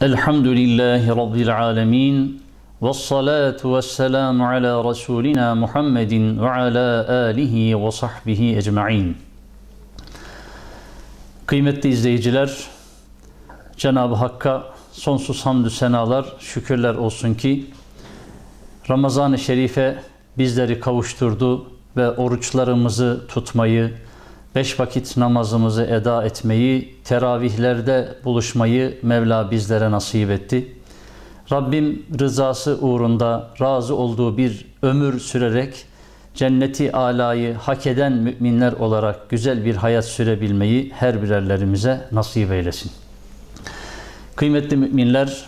Rabbi'l-âlemîn, الحمد لله رب العالمين ala والسلام على ve ala وعلى ve وصحبه ecmaîn. Kıymetli izleyiciler, Cenab-ı Hakk'a sonsuz hamdü senalar, şükürler olsun ki Ramazan-ı Şerif'e bizleri kavuşturdu ve oruçlarımızı tutmayı, beş vakit namazımızı eda etmeyi, teravihlerde buluşmayı Mevla bizlere nasip etti. Rabbim rızası uğrunda razı olduğu bir ömür sürerek cenneti alayı hak eden müminler olarak güzel bir hayat sürebilmeyi her birerlerimize nasip eylesin. Kıymetli müminler,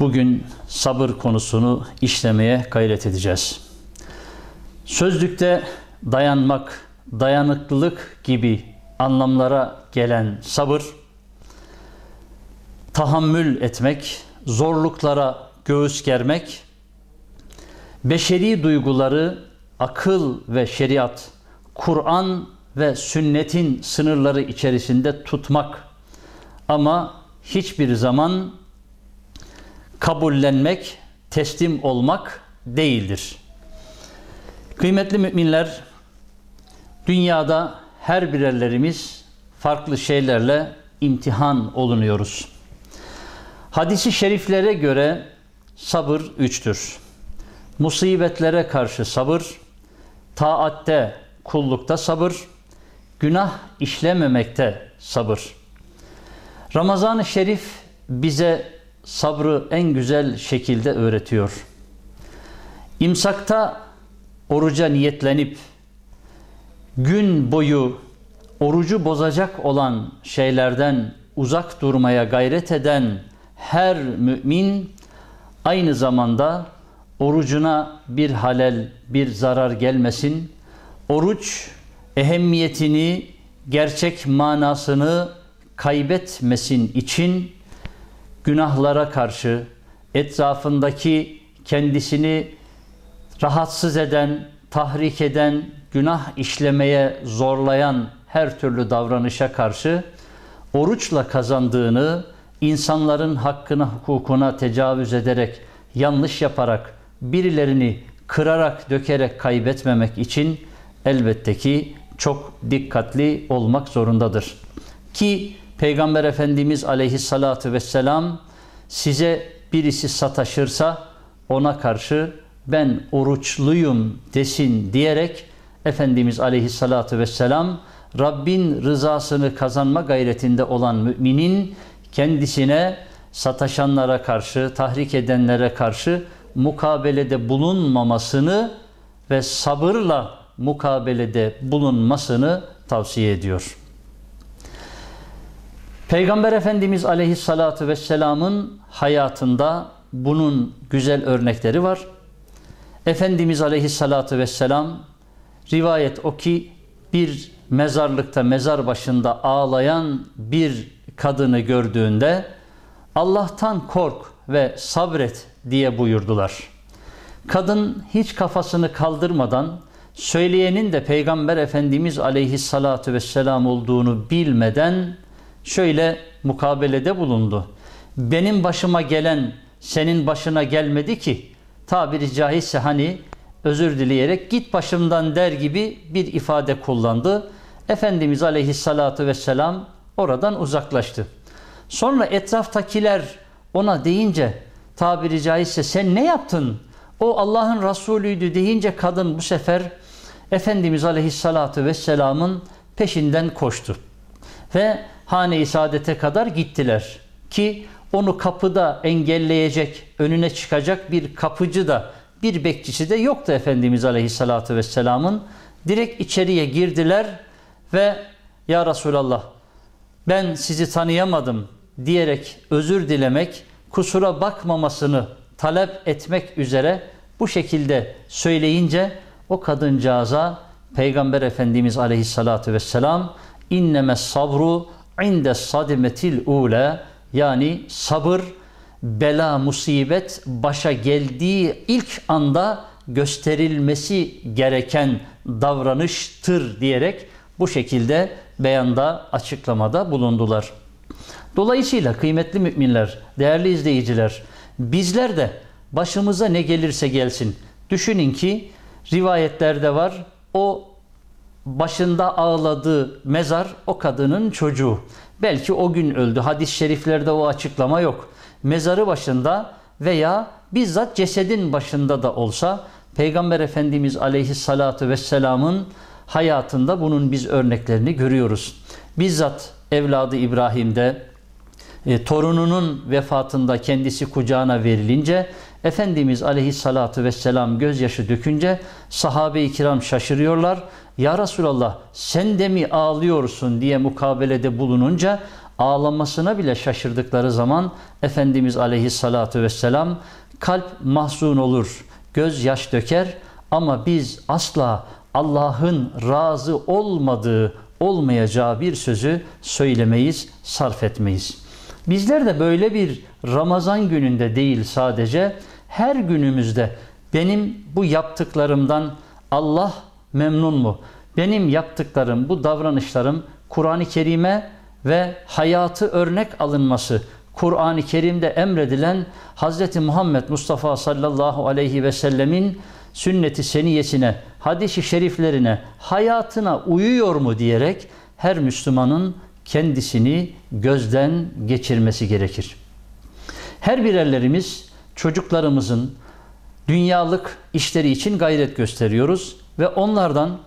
bugün sabır konusunu işlemeye gayret edeceğiz. Sözlükte dayanmak dayanıklılık gibi anlamlara gelen sabır, tahammül etmek, zorluklara göğüs germek, beşeri duyguları akıl ve şeriat, Kur'an ve sünnetin sınırları içerisinde tutmak ama hiçbir zaman kabullenmek, teslim olmak değildir. Kıymetli müminler, Dünyada her birerlerimiz farklı şeylerle imtihan olunuyoruz. Hadisi şeriflere göre sabır üçtür. Musibetlere karşı sabır, taatte, kullukta sabır, günah işlememekte sabır. Ramazan-ı Şerif bize sabrı en güzel şekilde öğretiyor. İmsakta oruca niyetlenip gün boyu orucu bozacak olan şeylerden uzak durmaya gayret eden her mümin aynı zamanda orucuna bir halel, bir zarar gelmesin. Oruç ehemmiyetini, gerçek manasını kaybetmesin için günahlara karşı etrafındaki kendisini rahatsız eden, tahrik eden, günah işlemeye zorlayan her türlü davranışa karşı oruçla kazandığını, insanların hakkına, hukukuna tecavüz ederek, yanlış yaparak, birilerini kırarak, dökerek kaybetmemek için elbette ki çok dikkatli olmak zorundadır. Ki Peygamber Efendimiz aleyhissalatu vesselam size birisi sataşırsa ona karşı ben oruçluyum desin diyerek Efendimiz aleyhissalatu vesselam Rabbin rızasını kazanma gayretinde olan müminin kendisine sataşanlara karşı, tahrik edenlere karşı mukabelede bulunmamasını ve sabırla mukabelede bulunmasını tavsiye ediyor. Peygamber Efendimiz Aleyhisselatü Vesselam'ın hayatında bunun güzel örnekleri var. Efendimiz Aleyhisselatü Vesselam Rivayet o ki bir mezarlıkta mezar başında ağlayan bir kadını gördüğünde Allah'tan kork ve sabret diye buyurdular. Kadın hiç kafasını kaldırmadan söyleyenin de Peygamber Efendimiz aleyhissalatu vesselam olduğunu bilmeden şöyle mukabelede bulundu. Benim başıma gelen senin başına gelmedi ki tabiri caizse hani özür dileyerek git başımdan der gibi bir ifade kullandı. Efendimiz aleyhissalatu vesselam oradan uzaklaştı. Sonra etraftakiler ona deyince tabiri caizse sen ne yaptın? O Allah'ın Resulüydü deyince kadın bu sefer Efendimiz aleyhissalatu vesselamın peşinden koştu. Ve hane-i saadete kadar gittiler ki onu kapıda engelleyecek, önüne çıkacak bir kapıcı da bir bekçisi de yoktu Efendimiz Aleyhisselatü Vesselam'ın. Direkt içeriye girdiler ve Ya Resulallah ben sizi tanıyamadım diyerek özür dilemek, kusura bakmamasını talep etmek üzere bu şekilde söyleyince o kadıncağıza Peygamber Efendimiz Aleyhisselatü Vesselam inneme sabru inde sadimetil ule yani sabır bela, musibet başa geldiği ilk anda gösterilmesi gereken davranıştır diyerek bu şekilde beyanda açıklamada bulundular. Dolayısıyla kıymetli müminler, değerli izleyiciler, bizler de başımıza ne gelirse gelsin düşünün ki rivayetlerde var o başında ağladığı mezar o kadının çocuğu. Belki o gün öldü. Hadis-i şeriflerde o açıklama yok mezarı başında veya bizzat cesedin başında da olsa Peygamber Efendimiz aleyhissalatu vesselamın hayatında bunun biz örneklerini görüyoruz. Bizzat evladı İbrahim'de e, torununun vefatında kendisi kucağına verilince Efendimiz aleyhissalatu vesselam gözyaşı dökünce sahabe-i kiram şaşırıyorlar. Ya Resulallah sen de mi ağlıyorsun diye mukabelede bulununca ağlamasına bile şaşırdıkları zaman Efendimiz aleyhissalatu vesselam kalp mahzun olur, göz yaş döker ama biz asla Allah'ın razı olmadığı, olmayacağı bir sözü söylemeyiz, sarf etmeyiz. Bizler de böyle bir Ramazan gününde değil sadece her günümüzde benim bu yaptıklarımdan Allah memnun mu? Benim yaptıklarım, bu davranışlarım Kur'an-ı Kerim'e ve hayatı örnek alınması Kur'an-ı Kerim'de emredilen Hz. Muhammed Mustafa sallallahu aleyhi ve sellemin sünneti seniyesine, hadisi şeriflerine, hayatına uyuyor mu diyerek her Müslümanın kendisini gözden geçirmesi gerekir. Her birerlerimiz çocuklarımızın dünyalık işleri için gayret gösteriyoruz ve onlardan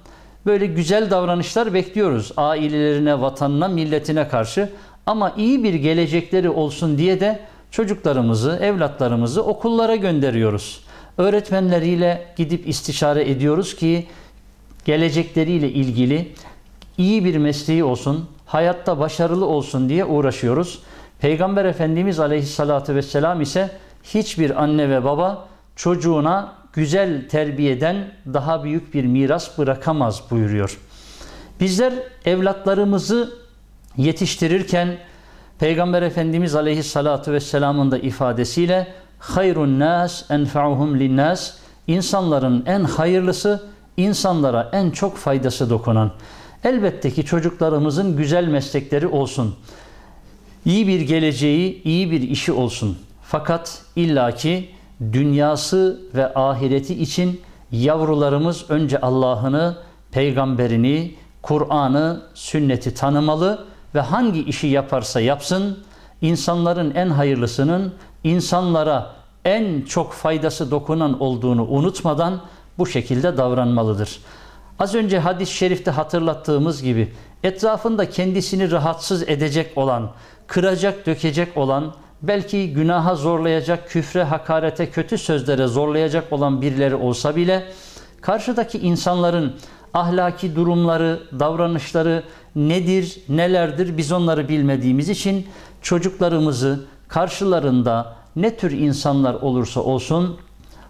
böyle güzel davranışlar bekliyoruz ailelerine, vatanına, milletine karşı. Ama iyi bir gelecekleri olsun diye de çocuklarımızı, evlatlarımızı okullara gönderiyoruz. Öğretmenleriyle gidip istişare ediyoruz ki gelecekleriyle ilgili iyi bir mesleği olsun, hayatta başarılı olsun diye uğraşıyoruz. Peygamber Efendimiz Aleyhisselatü Vesselam ise hiçbir anne ve baba çocuğuna güzel terbiyeden daha büyük bir miras bırakamaz buyuruyor. Bizler evlatlarımızı yetiştirirken Peygamber Efendimiz Aleyhisselatü Vesselam'ın da ifadesiyle hayrun nas enfa'uhum linnas insanların en hayırlısı insanlara en çok faydası dokunan. Elbette ki çocuklarımızın güzel meslekleri olsun. iyi bir geleceği, iyi bir işi olsun. Fakat illaki dünyası ve ahireti için yavrularımız önce Allah'ını, peygamberini, Kur'an'ı, sünneti tanımalı ve hangi işi yaparsa yapsın, insanların en hayırlısının insanlara en çok faydası dokunan olduğunu unutmadan bu şekilde davranmalıdır. Az önce hadis-i şerifte hatırlattığımız gibi etrafında kendisini rahatsız edecek olan, kıracak, dökecek olan, belki günaha zorlayacak, küfre, hakarete, kötü sözlere zorlayacak olan birileri olsa bile karşıdaki insanların ahlaki durumları, davranışları nedir, nelerdir biz onları bilmediğimiz için çocuklarımızı karşılarında ne tür insanlar olursa olsun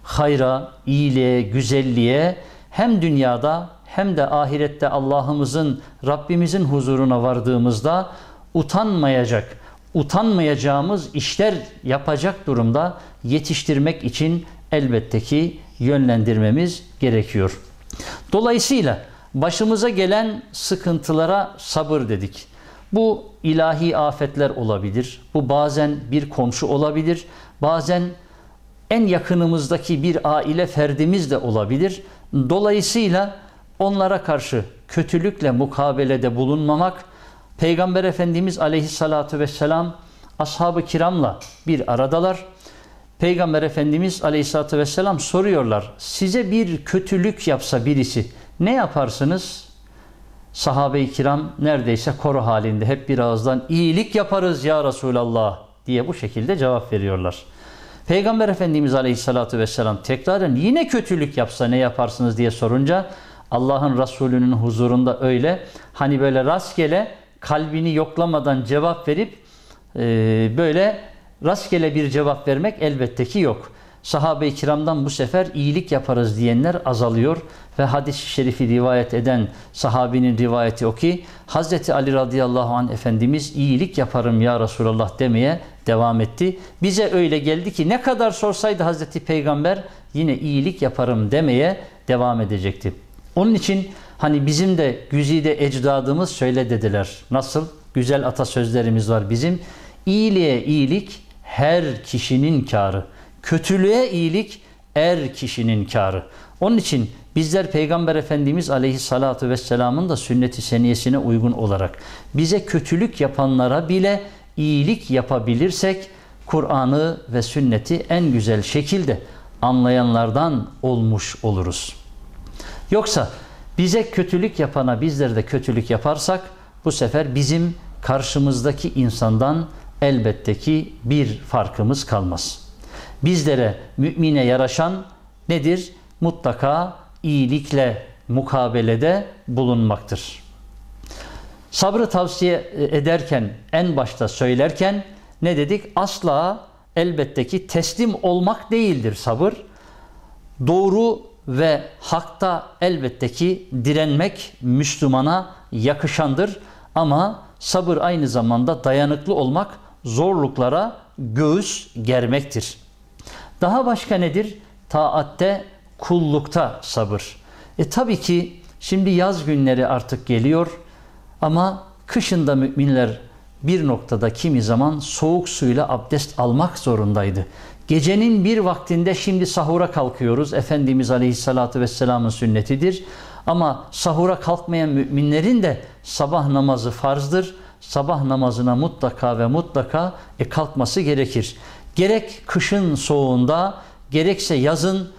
hayra, iyiliğe, güzelliğe hem dünyada hem de ahirette Allah'ımızın, Rabbimizin huzuruna vardığımızda utanmayacak, utanmayacağımız işler yapacak durumda yetiştirmek için elbette ki yönlendirmemiz gerekiyor. Dolayısıyla başımıza gelen sıkıntılara sabır dedik. Bu ilahi afetler olabilir. Bu bazen bir komşu olabilir. Bazen en yakınımızdaki bir aile ferdimiz de olabilir. Dolayısıyla onlara karşı kötülükle mukabelede bulunmamak Peygamber Efendimiz aleyhissalatu vesselam ashab-ı kiramla bir aradalar. Peygamber Efendimiz aleyhissalatu vesselam soruyorlar. Size bir kötülük yapsa birisi ne yaparsınız? Sahabe-i kiram neredeyse koru halinde hep bir ağızdan iyilik yaparız ya Resulallah diye bu şekilde cevap veriyorlar. Peygamber Efendimiz Aleyhissalatu Vesselam tekraren yine kötülük yapsa ne yaparsınız diye sorunca Allah'ın Resulü'nün huzurunda öyle hani böyle rastgele kalbini yoklamadan cevap verip e, böyle rastgele bir cevap vermek elbette ki yok. Sahabe-i kiramdan bu sefer iyilik yaparız diyenler azalıyor ve hadis-i şerifi rivayet eden sahabinin rivayeti o ki Hz. Ali radıyallahu anh Efendimiz iyilik yaparım ya Resulallah demeye devam etti. Bize öyle geldi ki ne kadar sorsaydı Hz. Peygamber yine iyilik yaparım demeye devam edecekti. Onun için hani bizim de güzide ecdadımız şöyle dediler. Nasıl? Güzel atasözlerimiz var bizim. İyiliğe iyilik her kişinin karı. Kötülüğe iyilik er kişinin karı. Onun için bizler Peygamber Efendimiz aleyhissalatu vesselamın da sünneti seniyesine uygun olarak bize kötülük yapanlara bile iyilik yapabilirsek Kur'an'ı ve sünneti en güzel şekilde anlayanlardan olmuş oluruz. Yoksa bize kötülük yapana bizler de kötülük yaparsak bu sefer bizim karşımızdaki insandan elbette ki bir farkımız kalmaz. Bizlere mümine yaraşan nedir? Mutlaka iyilikle mukabelede bulunmaktır. Sabrı tavsiye ederken, en başta söylerken ne dedik? Asla elbette ki teslim olmak değildir sabır. Doğru ve hakta elbette ki direnmek Müslümana yakışandır ama sabır aynı zamanda dayanıklı olmak zorluklara göğüs germektir. Daha başka nedir? Taatte, kullukta sabır. E tabii ki şimdi yaz günleri artık geliyor ama kışında müminler bir noktada kimi zaman soğuk suyla abdest almak zorundaydı. Gecenin bir vaktinde şimdi sahura kalkıyoruz. Efendimiz Aleyhisselatü Vesselam'ın sünnetidir. Ama sahura kalkmayan müminlerin de sabah namazı farzdır. Sabah namazına mutlaka ve mutlaka e, kalkması gerekir. Gerek kışın soğuğunda gerekse yazın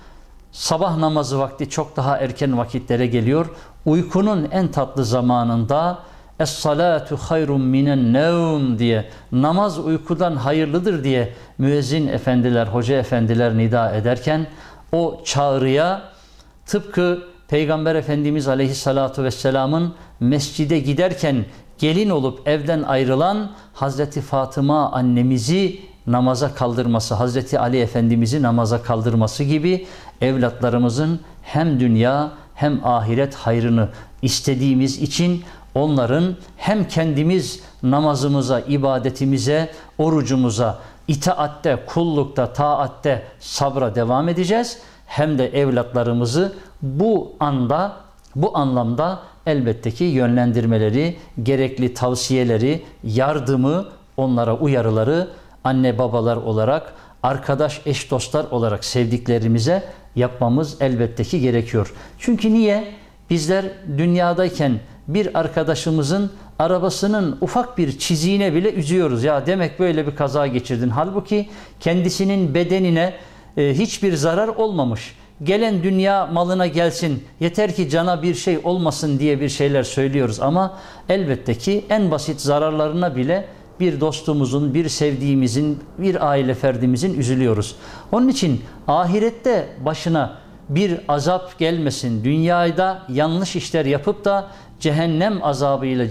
sabah namazı vakti çok daha erken vakitlere geliyor. Uykunun en tatlı zamanında Es-salatu hayrun minen nevm diye namaz uykudan hayırlıdır diye müezzin efendiler, hoca efendiler nida ederken o çağrıya tıpkı Peygamber Efendimiz Aleyhisselatu vesselam'ın mescide giderken gelin olup evden ayrılan Hazreti Fatıma annemizi namaza kaldırması, Hazreti Ali Efendimiz'i namaza kaldırması gibi evlatlarımızın hem dünya hem ahiret hayrını istediğimiz için onların hem kendimiz namazımıza, ibadetimize, orucumuza, itaatte, kullukta, taatte sabra devam edeceğiz. Hem de evlatlarımızı bu anda, bu anlamda elbette ki yönlendirmeleri, gerekli tavsiyeleri, yardımı, onlara uyarıları anne babalar olarak, arkadaş, eş dostlar olarak sevdiklerimize yapmamız elbette ki gerekiyor. Çünkü niye? Bizler dünyadayken bir arkadaşımızın arabasının ufak bir çiziğine bile üzüyoruz. Ya demek böyle bir kaza geçirdin. Halbuki kendisinin bedenine e, hiçbir zarar olmamış. Gelen dünya malına gelsin, yeter ki cana bir şey olmasın diye bir şeyler söylüyoruz. Ama elbette ki en basit zararlarına bile bir dostumuzun, bir sevdiğimizin, bir aile ferdimizin üzülüyoruz. Onun için ahirette başına bir azap gelmesin. Dünyada yanlış işler yapıp da cehennem azabıyla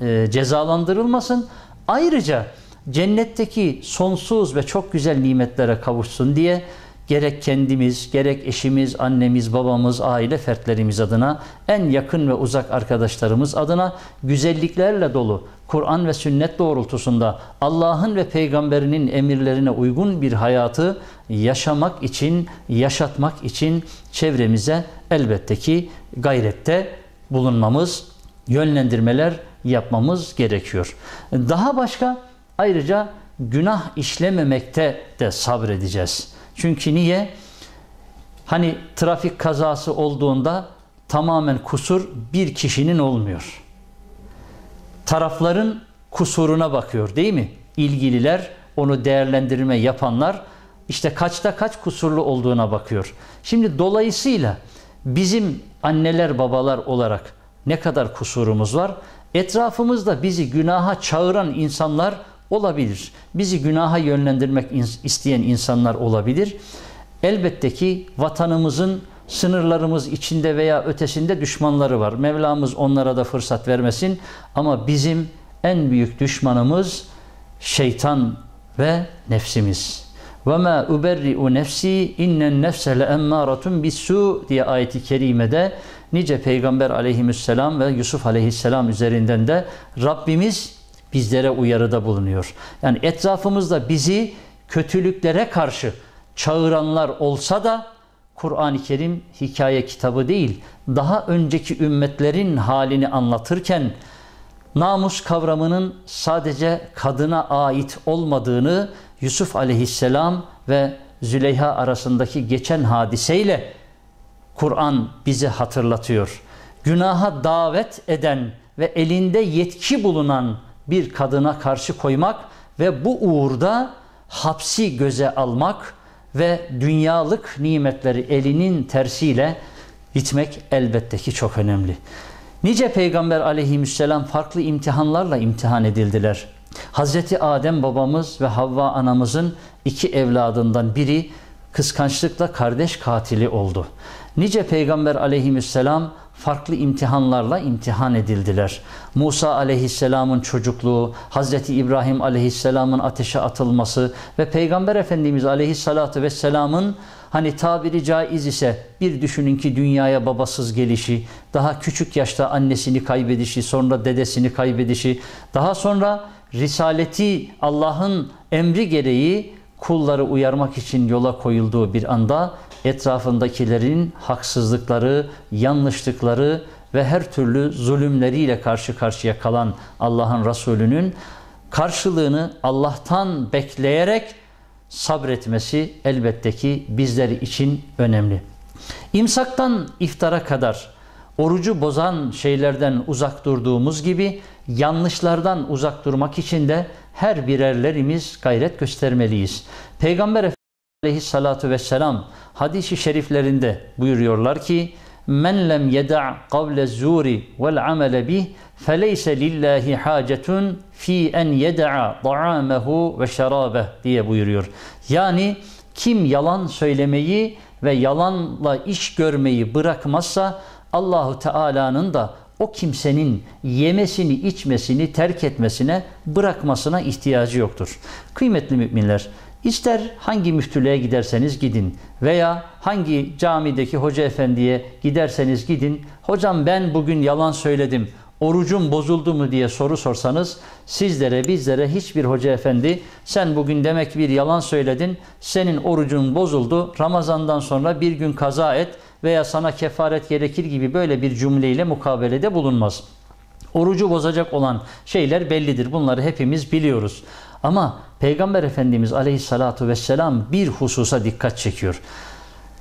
e, cezalandırılmasın. Ayrıca cennetteki sonsuz ve çok güzel nimetlere kavuşsun diye gerek kendimiz, gerek eşimiz, annemiz, babamız, aile fertlerimiz adına, en yakın ve uzak arkadaşlarımız adına güzelliklerle dolu, Kur'an ve sünnet doğrultusunda Allah'ın ve peygamberinin emirlerine uygun bir hayatı yaşamak için, yaşatmak için çevremize elbette ki gayrette bulunmamız yönlendirmeler yapmamız gerekiyor. Daha başka ayrıca günah işlememekte de sabredeceğiz. Çünkü niye? Hani trafik kazası olduğunda tamamen kusur bir kişinin olmuyor. Tarafların kusuruna bakıyor değil mi? İlgililer, onu değerlendirme yapanlar işte kaçta kaç kusurlu olduğuna bakıyor. Şimdi dolayısıyla bizim anneler babalar olarak ne kadar kusurumuz var? Etrafımızda bizi günaha çağıran insanlar olabilir. Bizi günaha yönlendirmek isteyen insanlar olabilir. Elbette ki vatanımızın sınırlarımız içinde veya ötesinde düşmanları var. Mevlamız onlara da fırsat vermesin. Ama bizim en büyük düşmanımız şeytan ve nefsimiz. ma وَمَا اُبَرِّئُ نَفْسِي اِنَّ النَّفْسَ لَاَمَّارَةٌ بِالسُّٰءِ diye ayeti kerimede nice peygamber aleyhisselam ve Yusuf aleyhisselam üzerinden de Rabbimiz bizlere uyarıda bulunuyor. Yani etrafımızda bizi kötülüklere karşı çağıranlar olsa da Kur'an-ı Kerim hikaye kitabı değil, daha önceki ümmetlerin halini anlatırken namus kavramının sadece kadına ait olmadığını Yusuf aleyhisselam ve Züleyha arasındaki geçen hadiseyle Kur'an bizi hatırlatıyor. Günaha davet eden ve elinde yetki bulunan bir kadına karşı koymak ve bu uğurda hapsi göze almak ve dünyalık nimetleri elinin tersiyle itmek elbette ki çok önemli. Nice peygamber aleyhisselam farklı imtihanlarla imtihan edildiler. Hazreti Adem babamız ve Havva anamızın iki evladından biri kıskançlıkla kardeş katili oldu. Nice peygamber aleyhisselam farklı imtihanlarla imtihan edildiler. Musa aleyhisselamın çocukluğu, Hazreti İbrahim aleyhisselamın ateşe atılması ve Peygamber Efendimiz aleyhissalatu vesselamın hani tabiri caiz ise bir düşünün ki dünyaya babasız gelişi, daha küçük yaşta annesini kaybedişi, sonra dedesini kaybedişi, daha sonra risaleti Allah'ın emri gereği kulları uyarmak için yola koyulduğu bir anda etrafındakilerin haksızlıkları, yanlışlıkları ve her türlü zulümleriyle karşı karşıya kalan Allah'ın Resulü'nün karşılığını Allah'tan bekleyerek sabretmesi elbette ki bizleri için önemli. İmsaktan iftara kadar orucu bozan şeylerden uzak durduğumuz gibi yanlışlardan uzak durmak için de her birerlerimiz gayret göstermeliyiz. Peygamber Efendimiz aleyhissalatu vesselam hadisi şeriflerinde buyuruyorlar ki men lem yeda' kavle zuri vel amele bih feleyse lillahi hacetun fi en yeda'a ta'amehu ve şerabe diye buyuruyor. Yani kim yalan söylemeyi ve yalanla iş görmeyi bırakmazsa Allahu Teala'nın da o kimsenin yemesini, içmesini, terk etmesine, bırakmasına ihtiyacı yoktur. Kıymetli müminler, ister hangi müftülüğe giderseniz gidin veya hangi camideki hoca efendiye giderseniz gidin. Hocam ben bugün yalan söyledim, orucum bozuldu mu diye soru sorsanız sizlere bizlere hiçbir hoca efendi sen bugün demek bir yalan söyledin, senin orucun bozuldu, Ramazan'dan sonra bir gün kaza et, veya sana kefaret gerekir gibi böyle bir cümleyle mukabelede bulunmaz. Orucu bozacak olan şeyler bellidir. Bunları hepimiz biliyoruz. Ama Peygamber Efendimiz aleyhissalatu vesselam bir hususa dikkat çekiyor.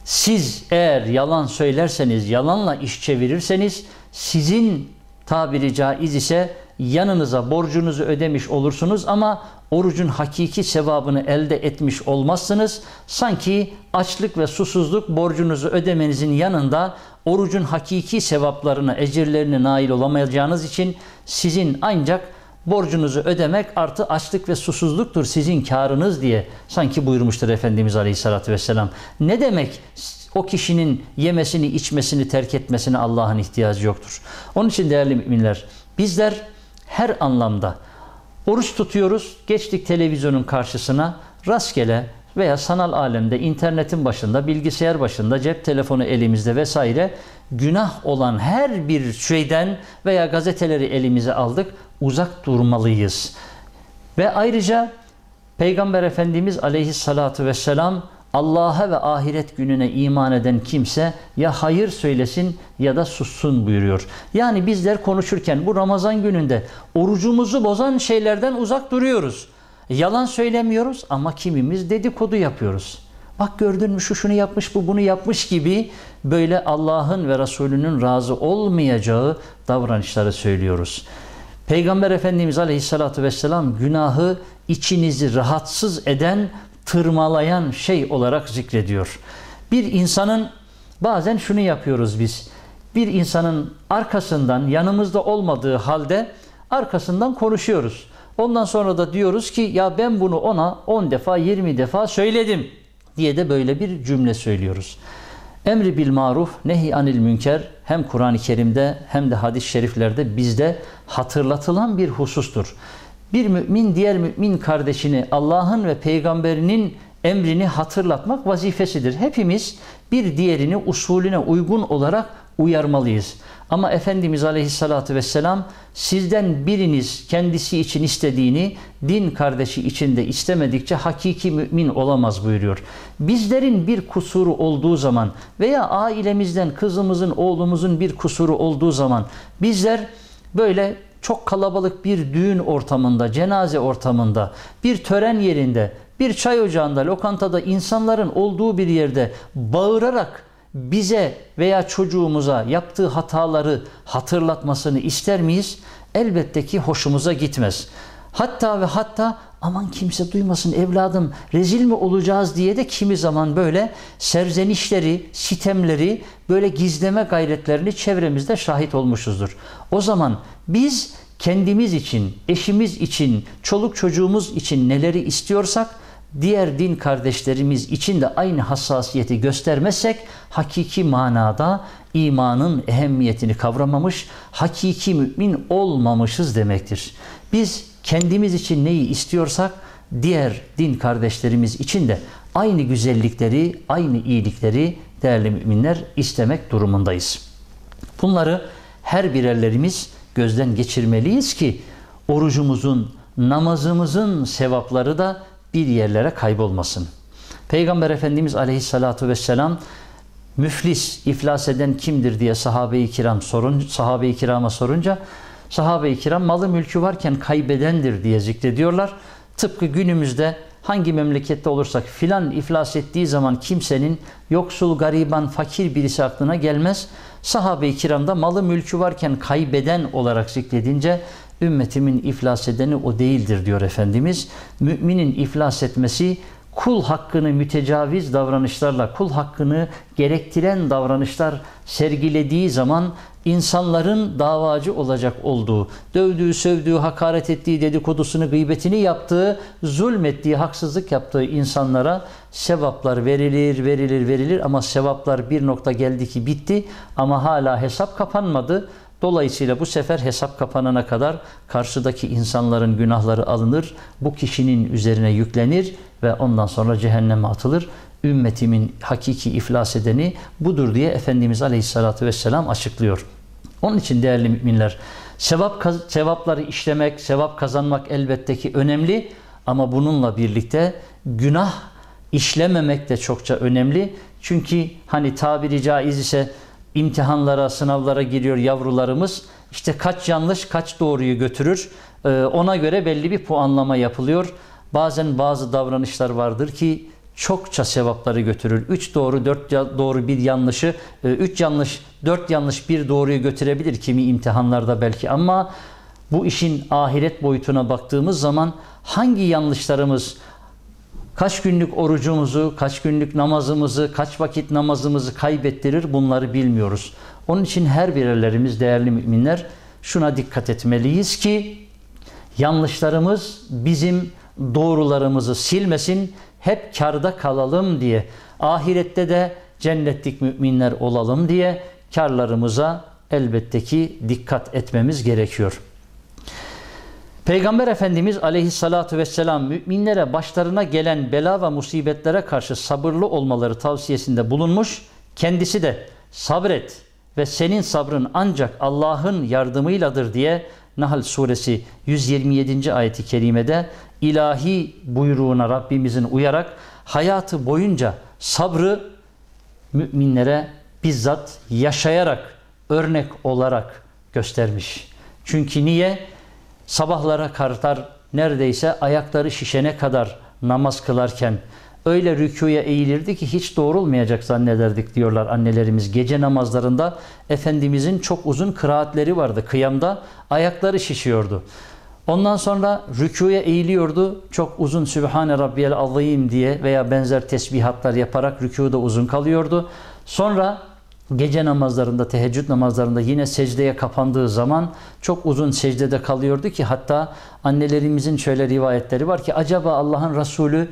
Siz eğer yalan söylerseniz, yalanla iş çevirirseniz sizin tabiri caiz ise yanınıza borcunuzu ödemiş olursunuz ama orucun hakiki sevabını elde etmiş olmazsınız. Sanki açlık ve susuzluk borcunuzu ödemenizin yanında orucun hakiki sevaplarını, ecirlerini nail olamayacağınız için sizin ancak borcunuzu ödemek artı açlık ve susuzluktur sizin karınız diye sanki buyurmuştur Efendimiz Aleyhisselatü Vesselam. Ne demek o kişinin yemesini, içmesini, terk etmesine Allah'ın ihtiyacı yoktur. Onun için değerli müminler bizler her anlamda. Oruç tutuyoruz, geçtik televizyonun karşısına, rastgele veya sanal alemde, internetin başında, bilgisayar başında, cep telefonu elimizde vesaire günah olan her bir şeyden veya gazeteleri elimize aldık, uzak durmalıyız. Ve ayrıca Peygamber Efendimiz aleyhissalatu vesselam Allah'a ve ahiret gününe iman eden kimse ya hayır söylesin ya da sussun buyuruyor. Yani bizler konuşurken bu Ramazan gününde orucumuzu bozan şeylerden uzak duruyoruz. Yalan söylemiyoruz ama kimimiz dedikodu yapıyoruz. Bak gördün mü şu şunu yapmış bu bunu yapmış gibi böyle Allah'ın ve Resulünün razı olmayacağı davranışları söylüyoruz. Peygamber Efendimiz Aleyhisselatü Vesselam günahı içinizi rahatsız eden tırmalayan şey olarak zikrediyor. Bir insanın bazen şunu yapıyoruz biz. Bir insanın arkasından yanımızda olmadığı halde arkasından konuşuyoruz. Ondan sonra da diyoruz ki ya ben bunu ona 10 defa 20 defa söyledim diye de böyle bir cümle söylüyoruz. Emri bil maruf, nehi anil münker hem Kur'an-ı Kerim'de hem de hadis-i şeriflerde bizde hatırlatılan bir husustur bir mümin diğer mümin kardeşini Allah'ın ve peygamberinin emrini hatırlatmak vazifesidir. Hepimiz bir diğerini usulüne uygun olarak uyarmalıyız. Ama Efendimiz Aleyhisselatü Vesselam sizden biriniz kendisi için istediğini din kardeşi için de istemedikçe hakiki mümin olamaz buyuruyor. Bizlerin bir kusuru olduğu zaman veya ailemizden kızımızın oğlumuzun bir kusuru olduğu zaman bizler böyle çok kalabalık bir düğün ortamında, cenaze ortamında, bir tören yerinde, bir çay ocağında, lokantada insanların olduğu bir yerde bağırarak bize veya çocuğumuza yaptığı hataları hatırlatmasını ister miyiz? Elbette ki hoşumuza gitmez. Hatta ve hatta aman kimse duymasın evladım rezil mi olacağız diye de kimi zaman böyle serzenişleri, sitemleri, böyle gizleme gayretlerini çevremizde şahit olmuşuzdur. O zaman biz kendimiz için, eşimiz için, çoluk çocuğumuz için neleri istiyorsak diğer din kardeşlerimiz için de aynı hassasiyeti göstermezsek hakiki manada imanın ehemmiyetini kavramamış, hakiki mümin olmamışız demektir. Biz kendimiz için neyi istiyorsak diğer din kardeşlerimiz için de aynı güzellikleri, aynı iyilikleri değerli müminler istemek durumundayız. Bunları her birerlerimiz gözden geçirmeliyiz ki orucumuzun, namazımızın sevapları da bir yerlere kaybolmasın. Peygamber Efendimiz Aleyhisselatü vesselam müflis, iflas eden kimdir diye sahabe-i kiram sorun, sahabe-i kirama sorunca sahabe-i kiram malı mülkü varken kaybedendir diye zikrediyorlar. Tıpkı günümüzde hangi memlekette olursak filan iflas ettiği zaman kimsenin yoksul, gariban, fakir birisi aklına gelmez. Sahabe-i kiramda malı mülkü varken kaybeden olarak zikredince ümmetimin iflas edeni o değildir diyor Efendimiz. Müminin iflas etmesi kul hakkını mütecaviz davranışlarla, kul hakkını gerektiren davranışlar sergilediği zaman insanların davacı olacak olduğu, dövdüğü, sövdüğü, hakaret ettiği, dedikodusunu, gıybetini yaptığı, zulmettiği, haksızlık yaptığı insanlara sevaplar verilir, verilir, verilir ama sevaplar bir nokta geldi ki bitti ama hala hesap kapanmadı. Dolayısıyla bu sefer hesap kapanana kadar karşıdaki insanların günahları alınır, bu kişinin üzerine yüklenir ve ondan sonra cehenneme atılır ümmetimin hakiki iflas edeni budur diye Efendimiz Aleyhisselatü Vesselam açıklıyor. Onun için değerli müminler, sevap, sevapları işlemek, sevap kazanmak elbette ki önemli ama bununla birlikte günah işlememek de çokça önemli. Çünkü hani tabiri caiz ise imtihanlara, sınavlara giriyor yavrularımız. İşte kaç yanlış, kaç doğruyu götürür. E, ona göre belli bir puanlama yapılıyor. Bazen bazı davranışlar vardır ki çokça sevapları götürür. Üç doğru, dört doğru, bir yanlışı, e, üç yanlış, dört yanlış, bir doğruyu götürebilir kimi imtihanlarda belki ama bu işin ahiret boyutuna baktığımız zaman hangi yanlışlarımız, kaç günlük orucumuzu, kaç günlük namazımızı, kaç vakit namazımızı kaybettirir bunları bilmiyoruz. Onun için her birerlerimiz değerli müminler şuna dikkat etmeliyiz ki yanlışlarımız bizim doğrularımızı silmesin, hep karda kalalım diye, ahirette de cennetlik müminler olalım diye karlarımıza elbette ki dikkat etmemiz gerekiyor. Peygamber Efendimiz aleyhissalatu vesselam müminlere başlarına gelen bela ve musibetlere karşı sabırlı olmaları tavsiyesinde bulunmuş. Kendisi de sabret ve senin sabrın ancak Allah'ın yardımıyladır diye Nahl suresi 127. ayeti kerimede ilahi buyruğuna Rabbimizin uyarak hayatı boyunca sabrı müminlere bizzat yaşayarak örnek olarak göstermiş. Çünkü niye? Sabahlara kadar neredeyse ayakları şişene kadar namaz kılarken öyle rüküye eğilirdi ki hiç doğrulmayacak zannederdik diyorlar annelerimiz. Gece namazlarında Efendimizin çok uzun kıraatleri vardı kıyamda ayakları şişiyordu. Ondan sonra rükuya eğiliyordu. Çok uzun Sübhane Rabbiyel Azim diye veya benzer tesbihatlar yaparak rükuda uzun kalıyordu. Sonra gece namazlarında, teheccüd namazlarında yine secdeye kapandığı zaman çok uzun secdede kalıyordu ki hatta annelerimizin şöyle rivayetleri var ki acaba Allah'ın Resulü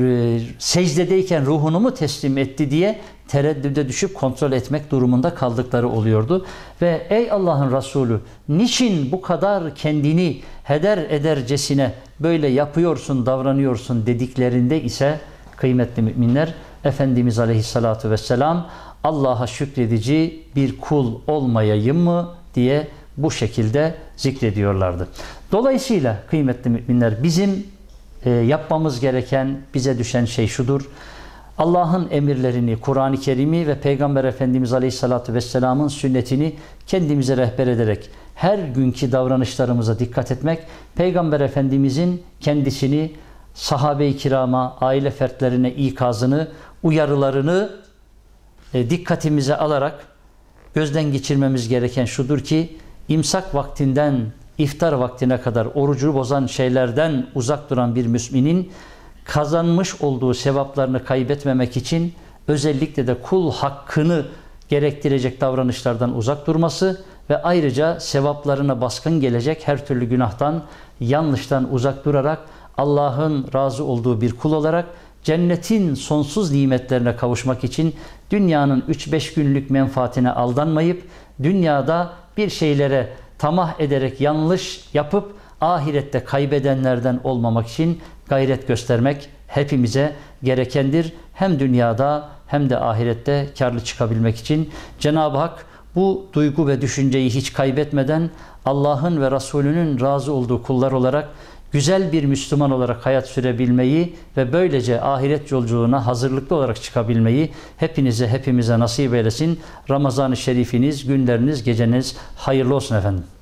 e, secdedeyken ruhunu mu teslim etti diye tereddüde düşüp kontrol etmek durumunda kaldıkları oluyordu. Ve ey Allah'ın Resulü niçin bu kadar kendini heder edercesine böyle yapıyorsun, davranıyorsun dediklerinde ise kıymetli müminler Efendimiz Aleyhisselatü Vesselam Allah'a şükredici bir kul olmayayım mı diye bu şekilde zikrediyorlardı. Dolayısıyla kıymetli müminler bizim ee, yapmamız gereken bize düşen şey şudur. Allah'ın emirlerini, Kur'an-ı Kerim'i ve Peygamber Efendimiz Aleyhisselatü Vesselam'ın sünnetini kendimize rehber ederek her günkü davranışlarımıza dikkat etmek, Peygamber Efendimizin kendisini, sahabe-i kirama, aile fertlerine ikazını, uyarılarını e, dikkatimize alarak gözden geçirmemiz gereken şudur ki, imsak vaktinden iftar vaktine kadar orucu bozan şeylerden uzak duran bir müminin kazanmış olduğu sevaplarını kaybetmemek için özellikle de kul hakkını gerektirecek davranışlardan uzak durması ve ayrıca sevaplarına baskın gelecek her türlü günahtan, yanlıştan uzak durarak Allah'ın razı olduğu bir kul olarak cennetin sonsuz nimetlerine kavuşmak için dünyanın 3-5 günlük menfaatine aldanmayıp dünyada bir şeylere tamah ederek yanlış yapıp ahirette kaybedenlerden olmamak için gayret göstermek hepimize gerekendir. Hem dünyada hem de ahirette karlı çıkabilmek için Cenab-ı Hak bu duygu ve düşünceyi hiç kaybetmeden Allah'ın ve Resulünün razı olduğu kullar olarak güzel bir Müslüman olarak hayat sürebilmeyi ve böylece ahiret yolculuğuna hazırlıklı olarak çıkabilmeyi hepinize hepimize nasip eylesin. Ramazan-ı Şerifiniz, günleriniz, geceniz hayırlı olsun efendim.